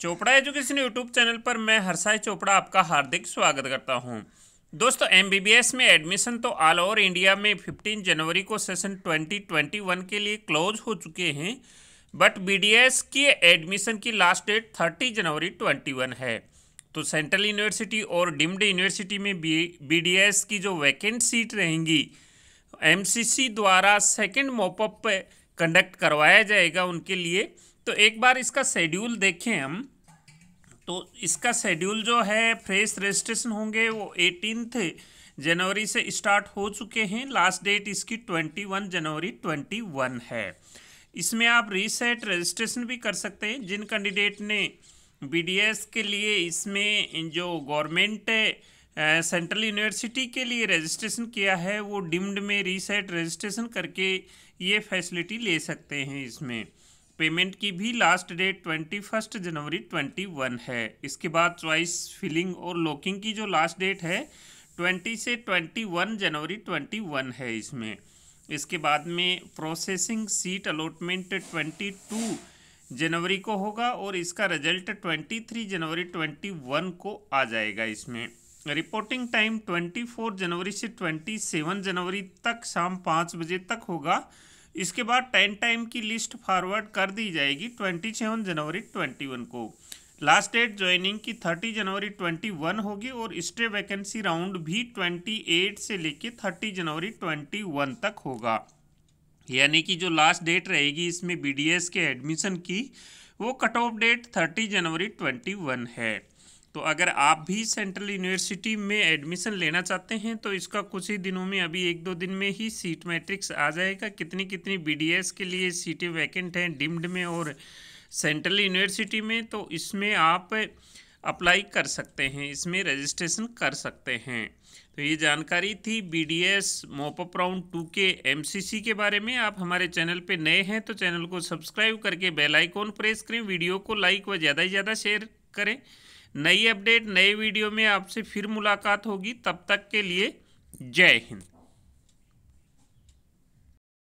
Chopra education YouTube channel पर मैं हर्षाय चोपड़ा आपका हार्दिक स्वागत करता हूं। दोस्तों एमबीबीएस में एडमिशन तो ऑल ओवर इंडिया में 15 जनवरी को सेशन 2021 के लिए क्लोज हो चुके हैं बट बीडीएस की एडमिशन की लास्ट डेट 30 जनवरी 21 है तो सेंट्रल यूनिवर्सिटी और डिम्ड यूनिवर्सिटी में बी की जो वैकेंट सीट रहेंगी एम द्वारा सेकेंड मॉपअप कंडक्ट करवाया जाएगा उनके लिए तो एक बार इसका शेड्यूल देखें हम तो इसका शेड्यूल जो है फ्रेश रजिस्ट्रेशन होंगे वो एटीनथ जनवरी से स्टार्ट हो चुके हैं लास्ट डेट इसकी ट्वेंटी वन जनवरी ट्वेंटी वन है इसमें आप रीसेट रजिस्ट्रेशन भी कर सकते हैं जिन कैंडिडेट ने बीडीएस के लिए इसमें जो गवर्नमेंट सेंट्रल यूनिवर्सिटी के लिए रजिस्ट्रेशन किया है वो डिम्ड में रीसेट रजिस्ट्रेशन करके ये फैसिलिटी ले सकते हैं इसमें पेमेंट की भी लास्ट डेट ट्वेंटी फर्स्ट जनवरी ट्वेंटी वन है इसके बाद चॉइस फिलिंग और लॉकिंग की जो लास्ट डेट है ट्वेंटी से ट्वेंटी वन जनवरी ट्वेंटी वन है इसमें इसके बाद में processing seat allotment twenty two जनवरी को होगा और इसका रिजल्ट ट्वेंटी थ्री जनवरी ट्वेंटी वन को आ जाएगा इसमें रिपोर्टिंग टाइम ट्वेंटी फोर जनवरी से ट्वेंटी सेवन जनवरी तक शाम पाँच बजे तक होगा इसके बाद टेन टाइम की लिस्ट फॉरवर्ड कर दी जाएगी ट्वेंटी सेवन जनवरी ट्वेंटी वन को लास्ट डेट ज्वाइनिंग की थर्टी जनवरी ट्वेंटी वन होगी और स्टे वैकेंसी राउंड भी ट्वेंटी एट से लेके थर्टी जनवरी ट्वेंटी वन तक होगा यानी कि जो लास्ट डेट रहेगी इसमें बी के एडमिशन की वो कट ऑफ डेट थर्टी जनवरी ट्वेंटी वन है तो अगर आप भी सेंट्रल यूनिवर्सिटी में एडमिशन लेना चाहते हैं तो इसका कुछ ही दिनों में अभी एक दो दिन में ही सीट मैट्रिक्स आ जाएगा कितनी कितनी बीडीएस के लिए सीटें वैकेंट हैं डिम्ड में और सेंट्रल यूनिवर्सिटी में तो इसमें आप अप्लाई कर सकते हैं इसमें रजिस्ट्रेशन कर सकते हैं तो ये जानकारी थी B D S mop up round two के एम सी सी के बारे में आप हमारे चैनल पे नए हैं तो चैनल को सब्सक्राइब करके बेल आइकॉन प्रेस करें वीडियो को लाइक व ज़्यादा से ज़्यादा शेयर करें नई अपडेट नए वीडियो में आपसे फिर मुलाकात होगी तब तक के लिए जय हिंद